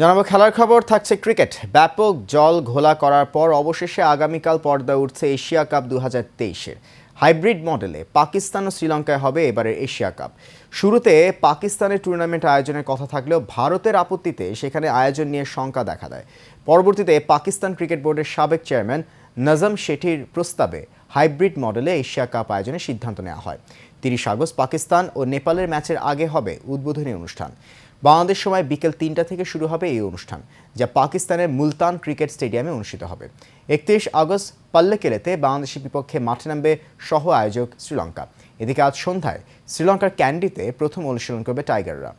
জানাবো খেলার খবর থাকছে ক্রিকেট ব্যাপক জল ঘোলা করার পর অবশেষে আগামীকাল পর্দা উঠছে এশিয়া কাপ দু হাজার হাইব্রিড মডেলে পাকিস্তান ও শ্রীলঙ্কায় হবে এবারের এশিয়া কাপ শুরুতে পাকিস্তানের টুর্নামেন্ট আয়োজনের কথা থাকলেও ভারতের আপত্তিতে সেখানে আয়োজন নিয়ে শঙ্কা দেখা দেয় পরবর্তীতে পাকিস্তান ক্রিকেট বোর্ডের সাবেক চেয়ারম্যান নজম শেঠির প্রস্তাবে হাইব্রিড মডেলে এশিয়া কাপ আয়োজনের সিদ্ধান্ত নেওয়া হয় তিরিশ আগস্ট পাকিস্তান ও নেপালের ম্যাচের আগে হবে উদ্বোধনী অনুষ্ঠান বাংলাদেশ সময় বিকেল তিনটা থেকে শুরু হবে এই অনুষ্ঠান যা পাকিস্তানের মুলতান ক্রিকেট স্টেডিয়ামে অনুষ্ঠিত হবে একত্রিশ আগস্ট পাল্লেকেলেতে বাংলাদেশের বিপক্ষে মাঠে নামবে সহ আয়োজক শ্রীলঙ্কা এদিকে আজ সন্ধ্যায় শ্রীলঙ্কার ক্যান্ডিতে প্রথম অনুশীলন করবে টাইগাররা